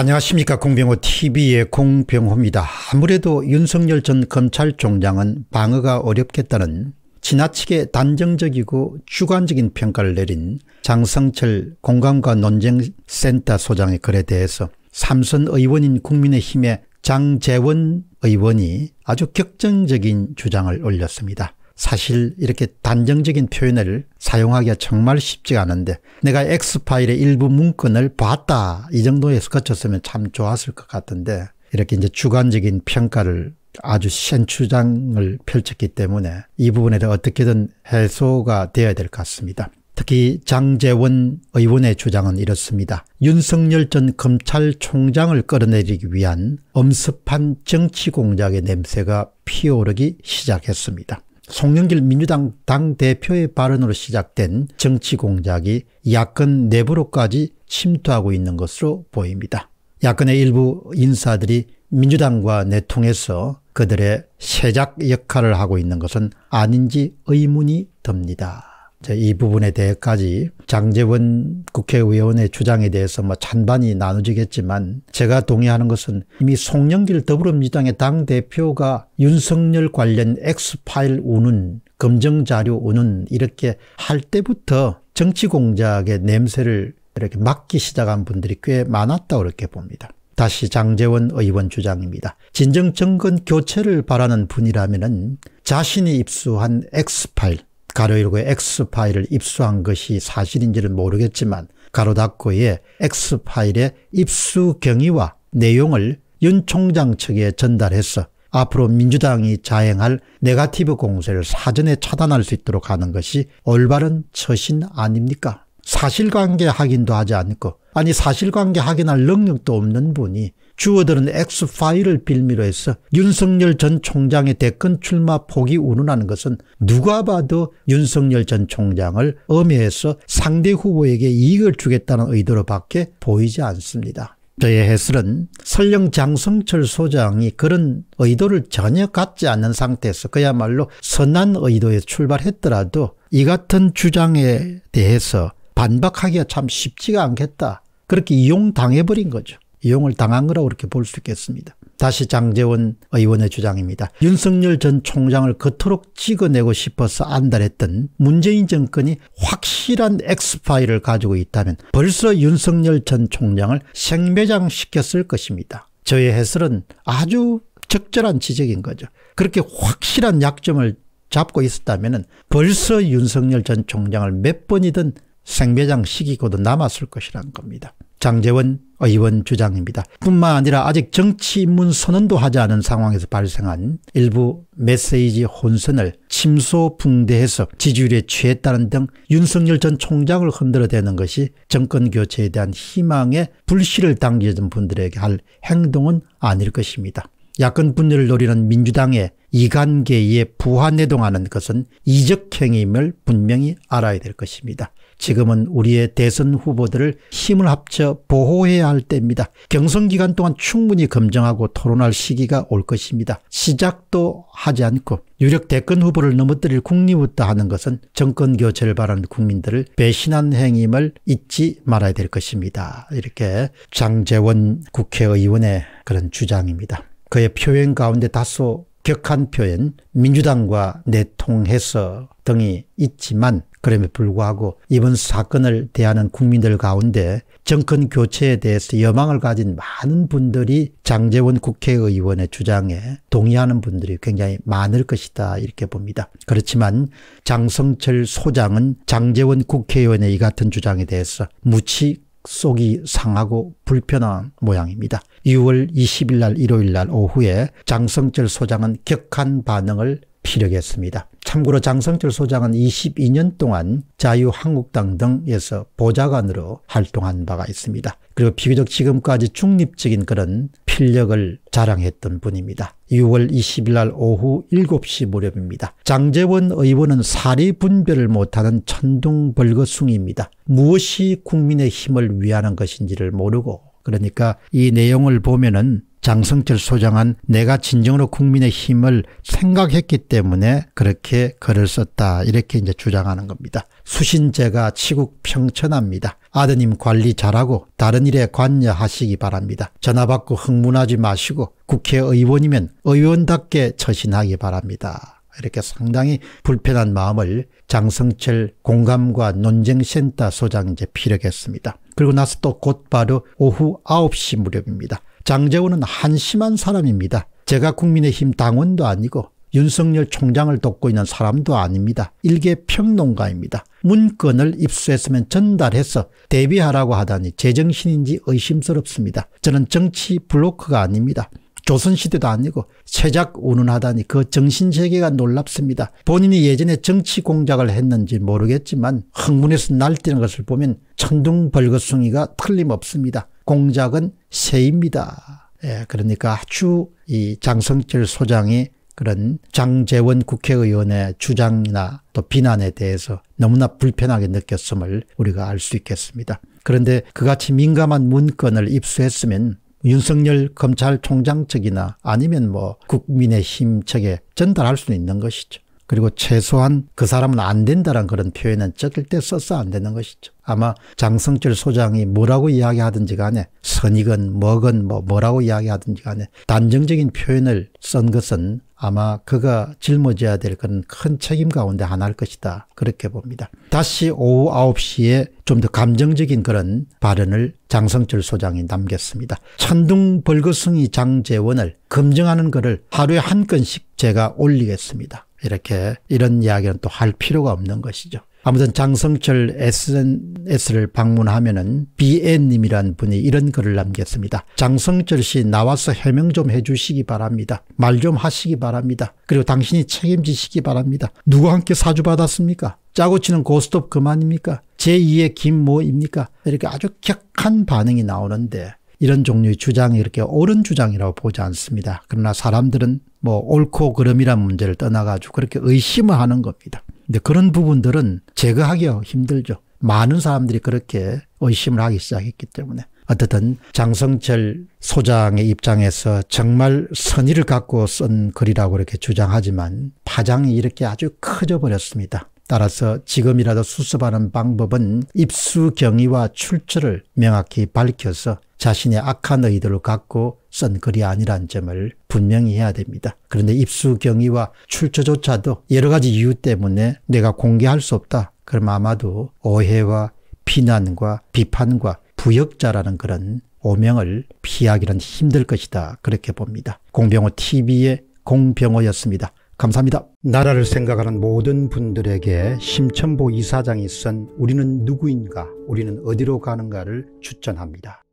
안녕하십니까 공병호 tv의 공병호입니다. 아무래도 윤석열 전 검찰총장은 방어가 어렵겠다는 지나치게 단정적이고 주관적인 평가를 내린 장성철 공감과 논쟁센터 소장의 글에 대해서 삼선 의원인 국민의힘의 장재원 의원이 아주 격정적인 주장을 올렸습니다. 사실 이렇게 단정적인 표현을 사용하기가 정말 쉽지 않은데 내가 X파일의 일부 문건을 봤다 이 정도에서 거쳤으면참 좋았을 것 같은데 이렇게 이제 주관적인 평가를 아주 센추장을 펼쳤기 때문에 이 부분에 대해 어떻게든 해소가 되어야 될 것 같습니다. 특히 장재원 의원의 주장은 이렇습니다. 윤석열 전 검찰총장을 끌어내리기 위한 엄습한 정치 공작의 냄새가 피어오르기 시작했습니다. 송영길 민주당 당대표의 발언으로 시작된 정치 공작이 야권 내부로까지 침투하고 있는 것으로 보입니다. 야권의 일부 인사들이 민주당과 내통해서 그들의 세작 역할을 하고 있는 것은 아닌지 의문이 듭니다. 이 부분에 대해까지 장재원 국회의원의 주장에 대해서 뭐 찬반이 나눠지겠지만 제가 동의하는 것은 이미 송영길 더불어민주당의 당대표가 윤석열 관련 엑스파일 우는 검증자료 우는 이렇게 할 때부터 정치공작의 냄새를 이렇게 맡기 시작한 분들이 꽤 많았다고 이렇게 봅니다. 다시 장재원 의원 주장입니다. 진정 정권 교체를 바라는 분이라면 자신이 입수한 엑스파일 가로 열고 X 파일을 입수한 것이 사실인지는 모르겠지만 가로 닫고의 X 파일의 입수 경위와 내용을 윤 총장 측에 전달해서 앞으로 민주당이 자행할 네가티브 공세를 사전에 차단할 수 있도록 하는 것이 올바른 처신 아닙니까? 사실관계 확인도 하지 않고 아니 사실관계 확인할 능력도 없는 분이 주어들은 X파일을 빌미로 해서 윤석열 전 총장의 대권 출마 폭이 운운하는 것은 누가 봐도 윤석열 전 총장을 엄해해서 상대 후보에게 이익을 주겠다는 의도로 밖에 보이지 않습니다. 저의 해설은 설령 장성철 소장이 그런 의도를 전혀 갖지 않는 상태에서 그야말로 선한 의도에 출발했더라도 이 같은 주장에 대해서 반박하기가 참 쉽지가 않겠다. 그렇게 이용당해버린 거죠. 이용을 당한 거라고 그렇게 볼 수 있겠습니다. 다시 장재원 의원의 주장입니다. 윤석열 전 총장을 그토록 찍어내고 싶어서 안달했던 문재인 정권이 확실한 x 파일을 가지고 있다면 벌써 윤석열 전 총장을 생매장시켰을 것입니다. 저의 해설은 아주 적절한 지적인 거죠. 그렇게 확실한 약점을 잡고 있었다면 벌써 윤석열 전 총장을 몇 번이든 생매장 시기고도 남았을 것이라는 겁니다. 장재원 의원 주장입니다. 뿐만 아니라 아직 정치 입문 선언도 하지 않은 상황에서 발생한 일부 메시지 혼선을 침소붕대해서 지지율에 취했다는 등 윤석열 전 총장을 흔들어대는 것이 정권 교체에 대한 희망에 불씨를 당기던 분들에게 할 행동은 아닐 것입니다. 야권 분열을 노리는 민주당의 이관계에 부하내동하는 것은 이적행임을 분명히 알아야 될 것입니다. 지금은 우리의 대선 후보들을 힘을 합쳐 보호해야 할 때입니다. 경선 기간 동안 충분히 검증하고 토론할 시기가 올 것입니다. 시작도 하지 않고 유력 대권 후보를 넘어뜨릴 국리부터 하는 것은 정권 교체를 바라는 국민들을 배신한 행임을 잊지 말아야 될 것입니다. 이렇게 장재원 국회의원의 그런 주장입니다. 그의 표현 가운데 다소 격한 표현 민주당과 내통해서 등이 있지만 그럼에 불구하고 이번 사건을 대하는 국민들 가운데 정권 교체에 대해서 여망을 가진 많은 분들이 장재원 국회의원의 주장에 동의하는 분들이 굉장히 많을 것이다 이렇게 봅니다. 그렇지만 장성철 소장은 장재원 국회의원의 이 같은 주장에 대해서 무치 속이 상하고 불편한 모양입니다. 6월 20일 날 일요일 날 오후에 장성철 소장은 격한 반응을 피력했습니다. 참고로 장성철 소장은 22년 동안 자유한국당 등에서 보좌관으로 활동한 바가 있습니다. 그리고 비교적 지금까지 중립적인 그런 실력을 자랑했던 분입니다. 6월 20일 날 오후 7시 무렵입니다. 장재원 의원은 사리 분별을 못하는 천둥벌거숭입니다 무엇이 국민의 힘을 위하는 것인지를 모르고 그러니까 이 내용을 보면은 장성철 소장은 내가 진정으로 국민의 힘을 생각했기 때문에 그렇게 글을 썼다 이렇게 이제 주장하는 겁니다. 수신제가 치국평천합니다. 아드님 관리 잘하고 다른 일에 관여하시기 바랍니다. 전화 받고 흥분하지 마시고 국회의원이면 의원답게 처신하기 바랍니다. 이렇게 상당히 불편한 마음을 장성철 공감과 논쟁센터 소장이 제 피력했습니다. 그리고 나서 또 곧바로 오후 9시 무렵입니다. 장재원은 한심한 사람입니다. 제가 국민의힘 당원도 아니고 윤석열 총장을 돕고 있는 사람도 아닙니다. 일개 평론가입니다. 문건을 입수했으면 전달해서 대비하라고 하다니 제정신인지 의심스럽습니다. 저는 정치 블로크가 아닙니다. 조선시대도 아니고 세작 운운하다니 그 정신세계가 놀랍습니다. 본인이 예전에 정치 공작을 했는지 모르겠지만 흥분해서 날뛰는 것을 보면 천둥벌거숭이가 틀림없습니다. 공작은 새입니다. 예, 그러니까 아주 이 장성철 소장이 그런 장재원 국회의원의 주장이나 또 비난에 대해서 너무나 불편하게 느꼈음을 우리가 알 수 있겠습니다. 그런데 그같이 민감한 문건을 입수했으면 윤석열 검찰총장 측이나 아니면 뭐 국민의힘 측에 전달할 수 있는 것이죠. 그리고 최소한 그 사람은 안된다는 그런 표현은 적을 때 써서 안 되는 것이죠. 아마 장성철 소장이 뭐라고 이야기하든지 간에 선익은 뭐건 뭐 뭐라고 이야기하든지 간에 단정적인 표현을 쓴 것은 아마 그가 짊어져야 될 그런 큰 책임 가운데 하나일 것이다. 그렇게 봅니다. 다시 오후 9시에 좀 더 감정적인 그런 발언을 장성철 소장이 남겼습니다. 천둥 벌거숭이 장재원을 검증하는 글을 하루에 한 건씩 제가 올리겠습니다. 이렇게 이런 이야기는 또 할 필요가 없는 것이죠. 아무튼 장성철 SNS를 방문하면은 BN님이란 분이 이런 글을 남겼습니다. 장성철 씨 나와서 해명 좀 해주시기 바랍니다. 말 좀 하시기 바랍니다. 그리고 당신이 책임지시기 바랍니다. 누구와 함께 사주받았습니까? 짜고 치는 고스톱 그만입니까? 제2의 김모입니까? 이렇게 아주 격한 반응이 나오는데 이런 종류의 주장이 이렇게 옳은 주장이라고 보지 않습니다. 그러나 사람들은 뭐 옳고 그름이란 문제를 떠나가지고 그렇게 의심을 하는 겁니다. 근데 그런 부분들은 제거하기가 힘들죠. 많은 사람들이 그렇게 의심을 하기 시작했기 때문에. 어떻든 장성철 소장의 입장에서 정말 선의를 갖고 쓴 글이라고 이렇게 주장하지만 파장이 이렇게 아주 커져 버렸습니다. 따라서 지금이라도 수습하는 방법은 입수 경위와 출처를 명확히 밝혀서 자신의 악한 의도를 갖고 쓴 글이 아니란 점을 분명히 해야 됩니다. 그런데 입수 경위와 출처조차도 여러 가지 이유 때문에 내가 공개할 수 없다. 그럼 아마도 오해와 비난과 비판과 부역자라는 그런 오명을 피하기란 힘들 것이다. 그렇게 봅니다. 공병호 TV의 공병호였습니다. 감사합니다. 나라를 생각하는 모든 분들에게 심천보 이사장이 쓴 우리는 누구인가, 우리는 어디로 가는가를 추천합니다.